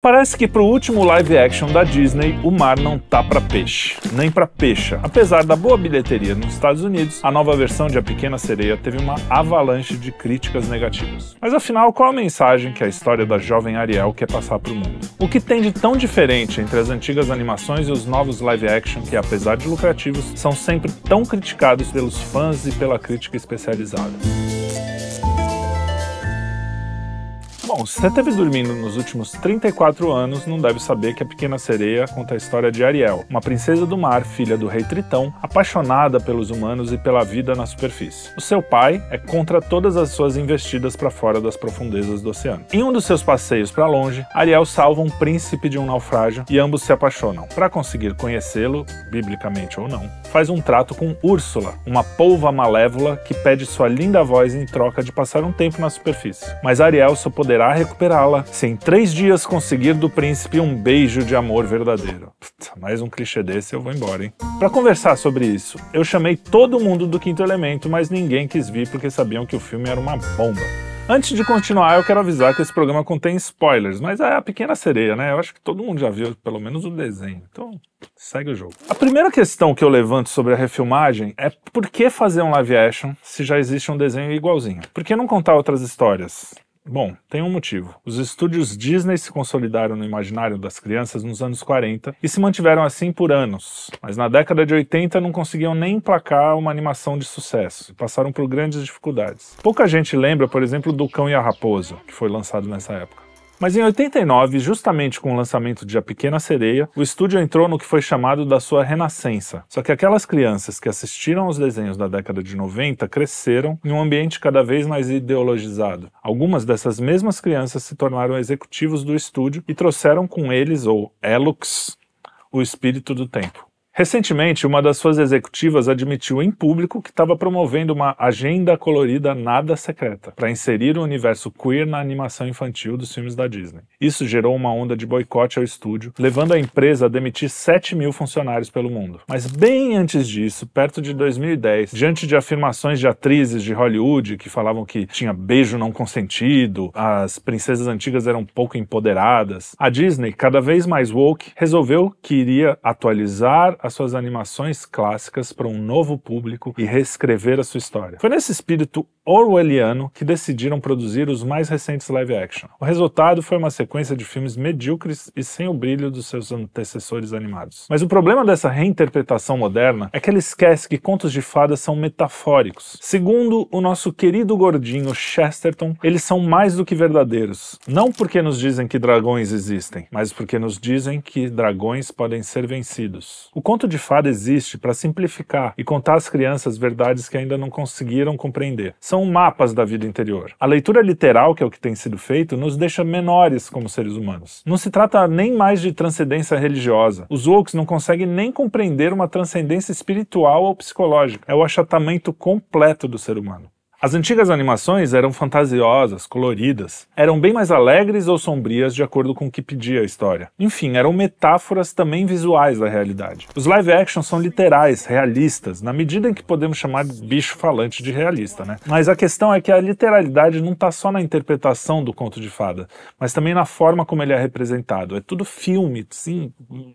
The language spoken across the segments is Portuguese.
Parece que pro último live action da Disney, o mar não tá para peixe, nem para peixa. Apesar da boa bilheteria nos Estados Unidos, a nova versão de A Pequena Sereia teve uma avalanche de críticas negativas. Mas afinal, qual a mensagem que a história da jovem Ariel quer passar pro mundo? O que tem de tão diferente entre as antigas animações e os novos live action que, apesar de lucrativos, são sempre tão criticados pelos fãs e pela crítica especializada? Bom, se você esteve dormindo nos últimos 34 anos, não deve saber que a Pequena Sereia conta a história de Ariel, uma princesa do mar, filha do rei Tritão, apaixonada pelos humanos e pela vida na superfície. O seu pai é contra todas as suas investidas para fora das profundezas do oceano. Em um dos seus passeios para longe, Ariel salva um príncipe de um naufrágio e ambos se apaixonam. Para conseguir conhecê-lo, biblicamente ou não, faz um trato com Úrsula, uma polva malévola que pede sua linda voz em troca de passar um tempo na superfície. Mas Ariel só poderá poderá recuperá-la se em três dias conseguir do príncipe um beijo de amor verdadeiro. Puta, mais um clichê desse, eu vou embora, hein? Para conversar sobre isso, eu chamei todo mundo do Quinto Elemento, mas ninguém quis vir porque sabiam que o filme era uma bomba. Antes de continuar, eu quero avisar que esse programa contém spoilers, mas é a pequena sereia, né? Eu acho que todo mundo já viu pelo menos o desenho, então segue o jogo. A primeira questão que eu levanto sobre a refilmagem é por que fazer um live action se já existe um desenho igualzinho? Por que não contar outras histórias? Bom, tem um motivo. Os estúdios Disney se consolidaram no imaginário das crianças nos anos 40 e se mantiveram assim por anos, mas na década de 80 não conseguiam nem emplacar uma animação de sucesso e passaram por grandes dificuldades. Pouca gente lembra, por exemplo, do Cão e a Raposa, que foi lançado nessa época. Mas em 89, justamente com o lançamento de A Pequena Sereia, o estúdio entrou no que foi chamado da sua renascença. Só que aquelas crianças que assistiram aos desenhos da década de 90 cresceram em um ambiente cada vez mais ideologizado. Algumas dessas mesmas crianças se tornaram executivos do estúdio e trouxeram com eles, ou Elux, o espírito do tempo. Recentemente, uma das suas executivas admitiu em público que estava promovendo uma agenda colorida nada secreta para inserir o universo queer na animação infantil dos filmes da Disney. Isso gerou uma onda de boicote ao estúdio, levando a empresa a demitir 7 mil funcionários pelo mundo. Mas bem antes disso, perto de 2010, diante de afirmações de atrizes de Hollywood que falavam que tinha beijo não consentido, as princesas antigas eram pouco empoderadas, a Disney, cada vez mais woke, resolveu que iria atualizar as suas animações clássicas para um novo público e reescrever a sua história. Foi nesse espírito orwelliano que decidiram produzir os mais recentes live action. O resultado foi uma sequência de filmes medíocres e sem o brilho dos seus antecessores animados. Mas o problema dessa reinterpretação moderna é que ele esquece que contos de fadas são metafóricos. Segundo o nosso querido gordinho Chesterton, eles são mais do que verdadeiros. Não porque nos dizem que dragões existem, mas porque nos dizem que dragões podem ser vencidos. O conto conto de fada existe para simplificar e contar às crianças verdades que ainda não conseguiram compreender. São mapas da vida interior. A leitura literal, que é o que tem sido feito, nos deixa menores como seres humanos. Não se trata nem mais de transcendência religiosa. Os woke não conseguem nem compreender uma transcendência espiritual ou psicológica. É o achatamento completo do ser humano. As antigas animações eram fantasiosas, coloridas, eram bem mais alegres ou sombrias de acordo com o que pedia a história. Enfim, eram metáforas também visuais da realidade. Os live action são literais, realistas, na medida em que podemos chamar bicho falante de realista, né? Mas a questão é que a literalidade não está só na interpretação do conto de fada, mas também na forma como ele é representado. É tudo filme, sim,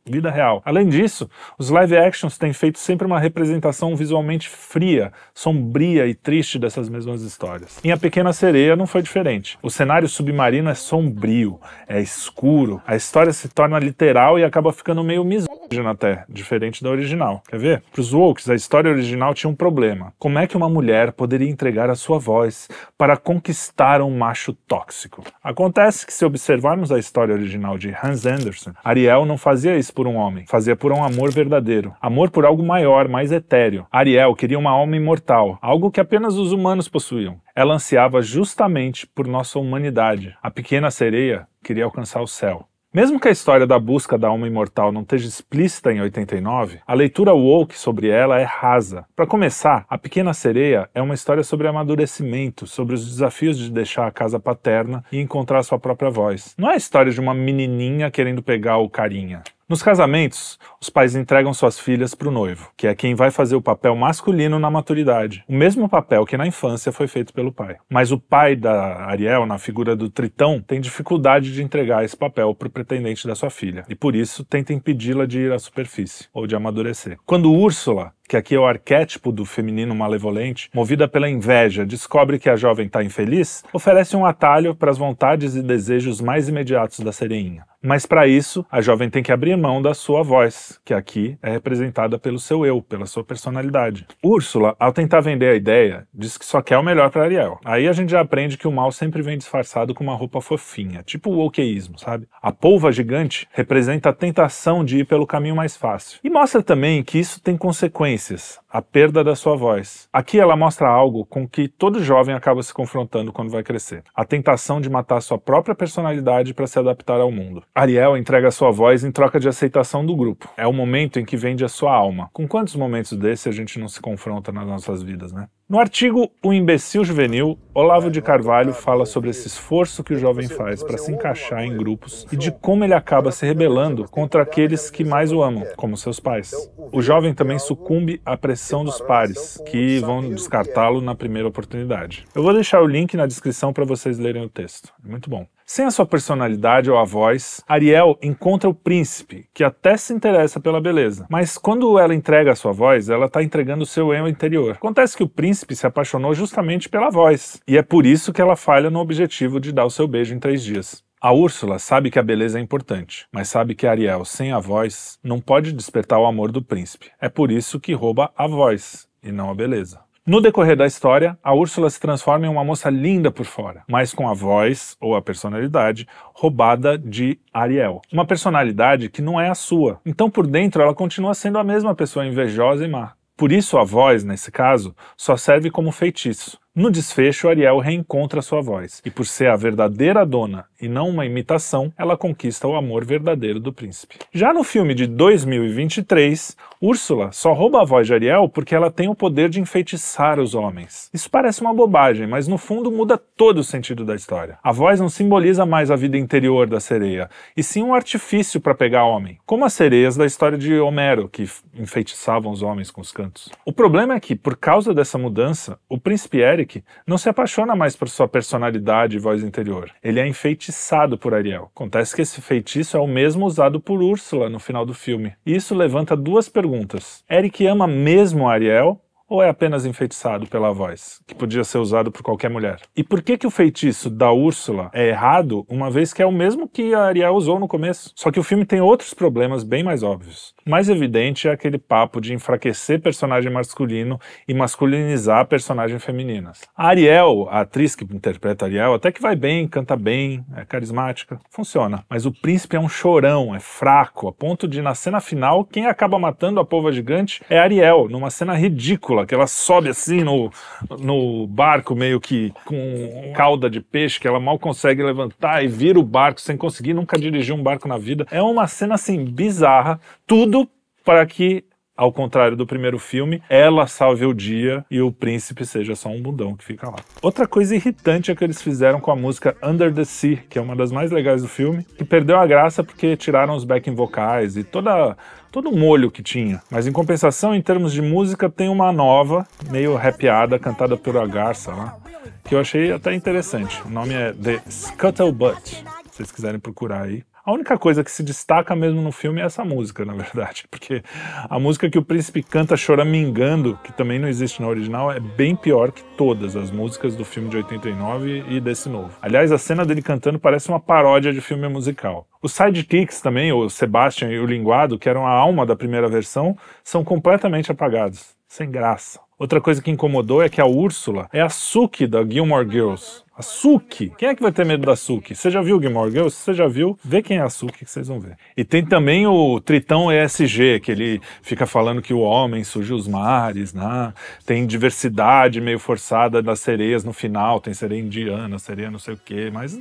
vida real. Além disso, os live actions têm feito sempre uma representação visualmente fria, sombria e triste dessas mesmas histórias. Em A Pequena Sereia não foi diferente. O cenário submarino é sombrio, é escuro, a história se torna literal e acaba ficando meio misógina até, diferente da original. Quer ver? Para os Wokes, a história original tinha um problema. Como é que uma mulher poderia entregar a sua voz para conquistar um macho tóxico? Acontece que se observarmos a história original de Hans Anderson, Ariel não fazia isso por um homem, fazia por um amor verdadeiro. Amor por algo maior, mais etéreo. Ariel queria uma alma imortal, algo que apenas os humanos humanos possuíam. Ela ansiava justamente por nossa humanidade. A pequena sereia queria alcançar o céu. Mesmo que a história da busca da alma imortal não esteja explícita em 89, a leitura woke sobre ela é rasa. Para começar, A Pequena Sereia é uma história sobre amadurecimento, sobre os desafios de deixar a casa paterna e encontrar sua própria voz. Não é a história de uma menininha querendo pegar o carinha. Nos casamentos, os pais entregam suas filhas para o noivo, que é quem vai fazer o papel masculino na maturidade, o mesmo papel que na infância foi feito pelo pai. Mas o pai da Ariel, na figura do Tritão, tem dificuldade de entregar esse papel para o pretendente da sua filha, e por isso tenta impedi-la de ir à superfície ou de amadurecer. Quando Úrsula que aqui é o arquétipo do feminino malevolente, movida pela inveja, descobre que a jovem está infeliz, oferece um atalho para as vontades e desejos mais imediatos da sereinha. Mas para isso, a jovem tem que abrir mão da sua voz, que aqui é representada pelo seu eu, pela sua personalidade. Úrsula, ao tentar vender a ideia, diz que só quer o melhor para Ariel. Aí a gente já aprende que o mal sempre vem disfarçado com uma roupa fofinha, tipo o okeísmo, sabe? A polva gigante representa a tentação de ir pelo caminho mais fácil. E mostra também que isso tem consequências a perda da sua voz. Aqui ela mostra algo com que todo jovem acaba se confrontando quando vai crescer: a tentação de matar sua própria personalidade para se adaptar ao mundo. Ariel entrega sua voz em troca de aceitação do grupo. É o momento em que vende a sua alma. Com quantos momentos desse a gente não se confronta nas nossas vidas, né? No artigo O Imbecil Juvenil, Olavo de Carvalho fala sobre esse esforço que o jovem faz para se encaixar em grupos e de como ele acaba se rebelando contra aqueles que mais o amam, como seus pais. O jovem também sucumbe a pressão dos pares, que vão é. descartá-lo na primeira oportunidade. Eu vou deixar o link na descrição para vocês lerem o texto. É muito bom. Sem a sua personalidade ou a voz, Ariel encontra o príncipe, que até se interessa pela beleza. Mas quando ela entrega a sua voz, ela está entregando o seu eu interior. Acontece que o príncipe se apaixonou justamente pela voz, e é por isso que ela falha no objetivo de dar o seu beijo em três dias. A Úrsula sabe que a beleza é importante, mas sabe que Ariel, sem a voz, não pode despertar o amor do príncipe. É por isso que rouba a voz e não a beleza. No decorrer da história, a Úrsula se transforma em uma moça linda por fora, mas com a voz, ou a personalidade, roubada de Ariel. Uma personalidade que não é a sua. Então, por dentro, ela continua sendo a mesma pessoa invejosa e má. Por isso, a voz, nesse caso, só serve como feitiço, no desfecho, Ariel reencontra sua voz, e por ser a verdadeira dona e não uma imitação, ela conquista o amor verdadeiro do príncipe. Já no filme de 2023, Úrsula só rouba a voz de Ariel porque ela tem o poder de enfeitiçar os homens. Isso parece uma bobagem, mas no fundo muda todo o sentido da história. A voz não simboliza mais a vida interior da sereia, e sim um artifício para pegar homem, como as sereias da história de Homero, que enfeitiçavam os homens com os cantos. O problema é que, por causa dessa mudança, o príncipe Eric Eric não se apaixona mais por sua personalidade e voz interior. Ele é enfeitiçado por Ariel. Acontece que esse feitiço é o mesmo usado por Úrsula no final do filme. E isso levanta duas perguntas. Eric ama mesmo Ariel ou é apenas enfeitiçado pela voz, que podia ser usado por qualquer mulher? E por que que o feitiço da Úrsula é errado, uma vez que é o mesmo que a Ariel usou no começo? Só que o filme tem outros problemas bem mais óbvios. O mais evidente é aquele papo de enfraquecer personagem masculino e masculinizar personagem femininas. A Ariel, a atriz que interpreta a Ariel, até que vai bem, canta bem, é carismática, funciona. Mas o príncipe é um chorão, é fraco, a ponto de na cena final quem acaba matando a polva gigante é a Ariel, numa cena ridícula que ela sobe assim no, no barco, meio que com cauda de peixe, que ela mal consegue levantar e vira o barco sem conseguir nunca dirigir um barco na vida. É uma cena assim bizarra, tudo para que ao contrário do primeiro filme, ela salve o dia e o príncipe seja só um bundão que fica lá. Outra coisa irritante é que eles fizeram com a música Under the Sea, que é uma das mais legais do filme, que perdeu a graça porque tiraram os backing vocais e toda todo um molho que tinha. Mas em compensação, em termos de música, tem uma nova, meio rapeada, cantada a Garça lá, que eu achei até interessante. O nome é The Scuttlebutt, se vocês quiserem procurar aí. A única coisa que se destaca mesmo no filme é essa música, na verdade, porque a música que o príncipe canta choramingando, que também não existe na original, é bem pior que todas as músicas do filme de 89 e desse novo. Aliás, a cena dele cantando parece uma paródia de filme musical. Os sidekicks também, o Sebastian e o Linguado, que eram a alma da primeira versão, são completamente apagados, sem graça. Outra coisa que incomodou é que a Úrsula é a Suki da Gilmore Girls, a Suki. Quem é que vai ter medo da Suki? Você já viu Gilmore Girls? Você já viu? Vê quem é a Suki que vocês vão ver. E tem também o Tritão ESG, que ele fica falando que o homem surge os mares, né? Tem diversidade meio forçada das sereias no final, tem sereia indiana, sereia não sei o quê, mas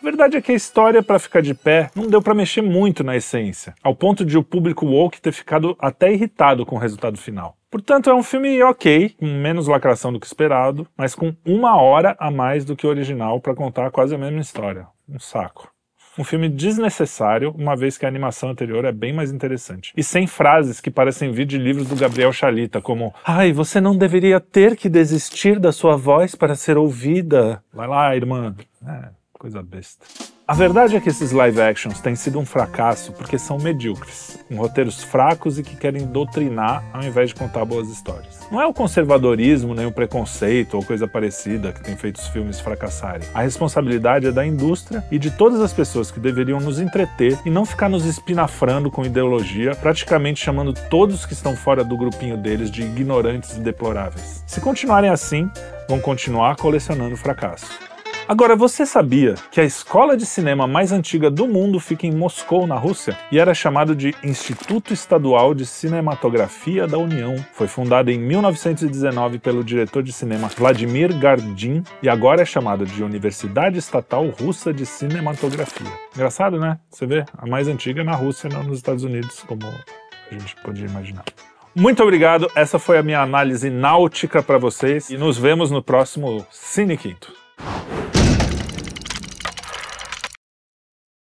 a verdade é que a história, para ficar de pé, não deu para mexer muito na essência, ao ponto de o público woke ter ficado até irritado com o resultado final. Portanto, é um filme ok, com menos lacração do que esperado, mas com uma hora a mais do que o original para contar quase a mesma história. Um saco. Um filme desnecessário, uma vez que a animação anterior é bem mais interessante. E sem frases que parecem vir de livros do Gabriel Chalita, como Ai, você não deveria ter que desistir da sua voz para ser ouvida. Vai lá, irmã. É. Coisa besta. A verdade é que esses live actions têm sido um fracasso porque são medíocres, com roteiros fracos e que querem doutrinar ao invés de contar boas histórias. Não é o conservadorismo nem o preconceito ou coisa parecida que tem feito os filmes fracassarem. A responsabilidade é da indústria e de todas as pessoas que deveriam nos entreter e não ficar nos espinafrando com ideologia, praticamente chamando todos que estão fora do grupinho deles de ignorantes e deploráveis. Se continuarem assim, vão continuar colecionando fracasso. Agora, você sabia que a escola de cinema mais antiga do mundo fica em Moscou, na Rússia, e era chamada de Instituto Estadual de Cinematografia da União. Foi fundada em 1919 pelo diretor de cinema Vladimir Gardin e agora é chamada de Universidade Estatal Russa de Cinematografia. Engraçado, né? Você vê, a mais antiga na Rússia, não nos Estados Unidos, como a gente podia imaginar. Muito obrigado, essa foi a minha análise náutica para vocês e nos vemos no próximo Cine Quinto.